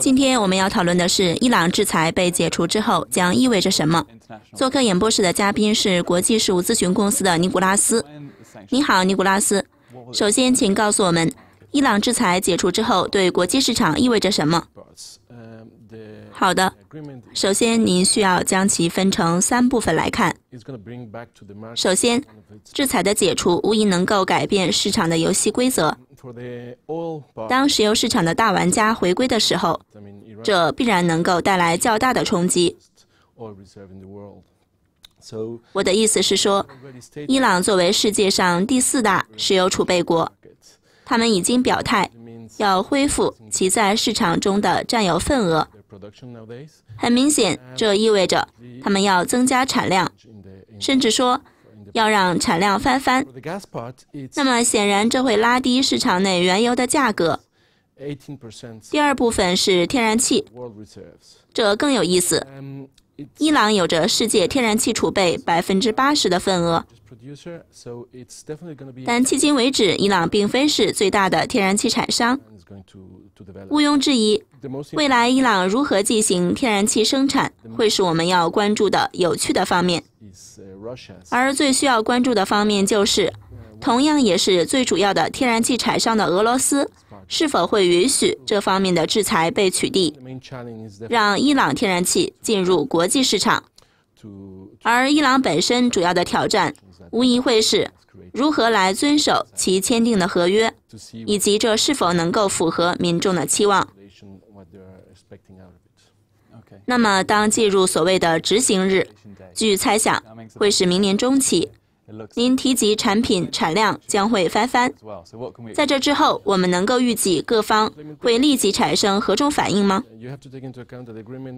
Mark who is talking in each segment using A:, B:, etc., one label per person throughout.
A: 今天我们要讨论的是伊朗制裁被解除之后将意味着什么。做客演播室的嘉宾是国际事务咨询公司的尼古拉斯。你好，尼古拉斯。首先，请告诉我们，伊朗制裁解除之后对国际市场意味着什么？好的，首先您需要将其分成三部分来看。首先，制裁的解除无疑能够改变市场的游戏规则。当石油市场的大玩家回归的时候，这必然能够带来较大的冲击。
B: 我的意思是说，伊
A: 朗作为世界上第四大石油储备国，他们已经表态要恢复其在市场中的占有份额。很明显，这意味着他们要增加产量，甚至说要让产量翻番。那么显然，这会拉低市场内原油的价格。第二部分是天然气，这更有意思。伊朗有着世界天然气储备百分之八十的份额，但迄今为止，伊朗并非是最大的天然气产商。毋庸置疑。未来伊朗如何进行天然气生产，会是我们要关注的有趣的方面。而最需要关注的方面就是，同样也是最主要的天然气产商的俄罗斯，是否会允许这方面的制裁被取缔，让伊朗天然气进入国际市场。而伊朗本身主要的挑战，无疑会是如何来遵守其签订的合约，以及这是否能够符合民众的期望。那么，当进入所谓的执行日，据猜想，会是明年中期。您提及产品产量将会翻番，在这之后，我们能够预计各方会立即产生何种反应吗？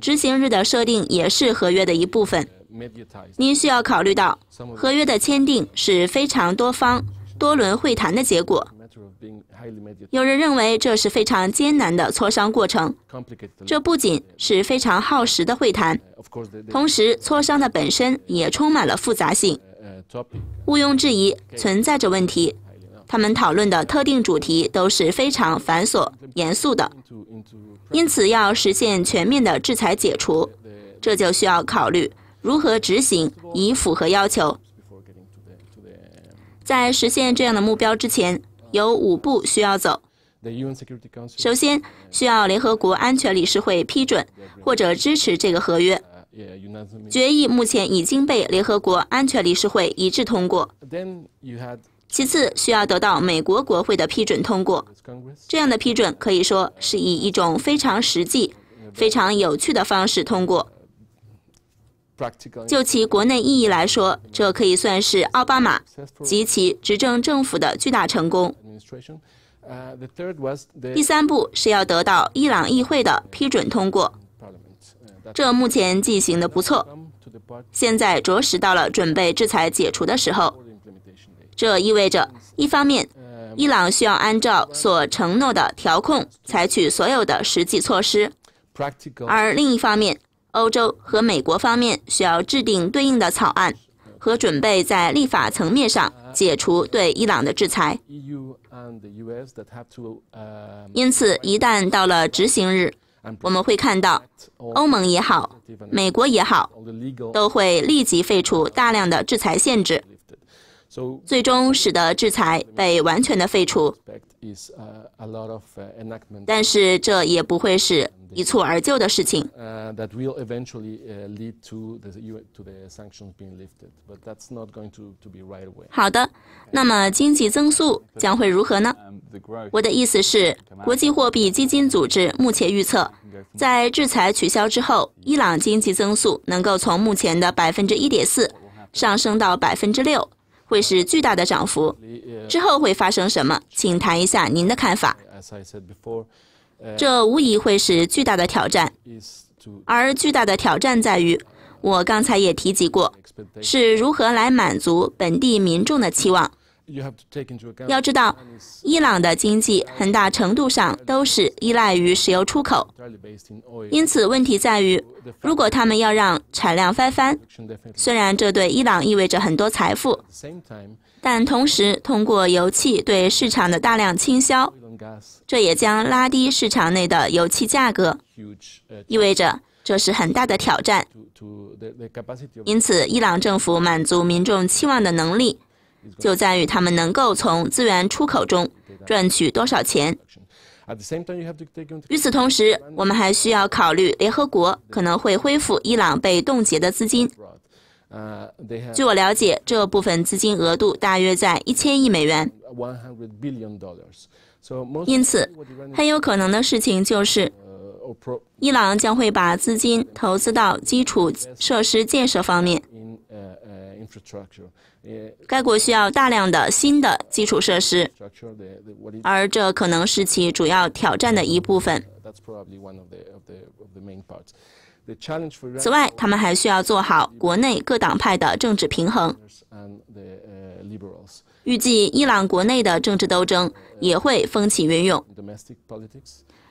A: 执行日的设定也是合约的一部分。您需要考虑到，合约的签订是非常多方多轮会谈的结果。有人认为这是非常艰难的磋商过程，这不仅是非常耗时的会谈，同时磋商的本身也充满了复杂性。毋庸置疑，存在着问题。他们讨论的特定主题都是非常繁琐、严肃的，因此要实现全面的制裁解除，这就需要考虑如何执行以符合要求。在实现这样的目标之前。有五步需要走。首先，需要联合国安全理事会批准或者支持这个合约。决议目前已经被联合国安全理事会一致通过。其次，需要得到美国国会的批准通过。这样的批准可以说是以一种非常实际、非常有趣的方式通过。就其国内意义来说，这可以算是奥巴马及其执政政府的巨大成功。第三步是要得到伊朗议会的批准通过，这目前进行的不错。现在着实到了准备制裁解除的时候，这意味着，一方面，伊朗需要按照所承诺的调控采取所有的实际措施，而另一方面，欧洲和美国方面需要制定对应的草案，和准备在立法层面上解除对伊朗的制裁。因此，一旦到了执行日，我们会看到，欧盟也好，美国也好，都会立即废除大量的制裁限制。最终使得制裁被完全的废除，
B: 但是这也不会
A: 是一蹴而就的事情。
B: 好的，那么经济增速将会如何呢？
A: 我的意思是，国际货币基金组织目前预测，在制裁取消之后，伊朗经济增速能够从目前的百分之一点四上升到百分之六。会是巨大的涨幅，之后会发生什么？请谈一下您的看法。这无疑会是巨大的挑战，而巨大的挑战在于，我刚才也提及过，是如何来满足本地民众的期望。要知道，伊朗的经济很大程度上都是依赖于石油出口，因此问题在于，如果他们要让产量翻番，虽然这对伊朗意味着很多财富，但同时通过油气对市场的大量倾销，这也将拉低市场内的油气价格，意味着这是很大的挑战。因此，伊朗政府满足民众期望的能力。就在于他们能够从资源出口中赚取多少钱。与此同时，我们还需要考虑联合国可能会恢复伊朗被冻结的资金。据我了解，这部分资金额度大约在一千亿美元。
B: 因此，很有
A: 可能的事情就是，伊朗将会把资金投资到基础设施建设方面。该国需要大量的新的基础设施，而这可能是其主要挑战的一部分。
B: 此外，他们还需要
A: 做好国内各党派的政治平衡。预计伊朗国内的政治斗争也会风起云涌，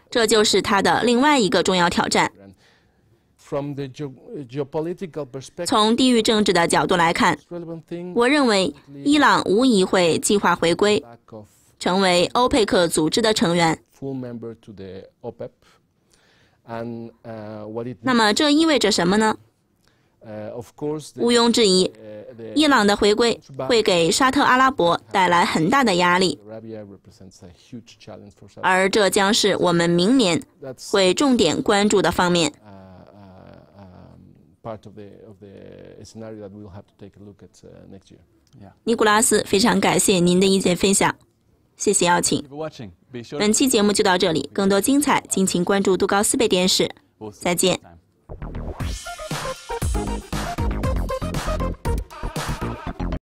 A: 这就是它的另外一个重要挑战。
B: 从地域政治的角度来看，我
A: 认为伊朗无疑会计划回归，成为欧佩克组织的成员。那么这意味着什么呢？
B: 毋庸置疑，伊朗的回归会
A: 给沙特阿拉伯带来很大的压力，而这将是我们明年会重点关注的方面。
B: 尼古拉斯，非常感谢您的意
A: 见分享，谢谢邀请。本期节目就到这里，更多精彩，敬请关注杜高斯倍电视，再见。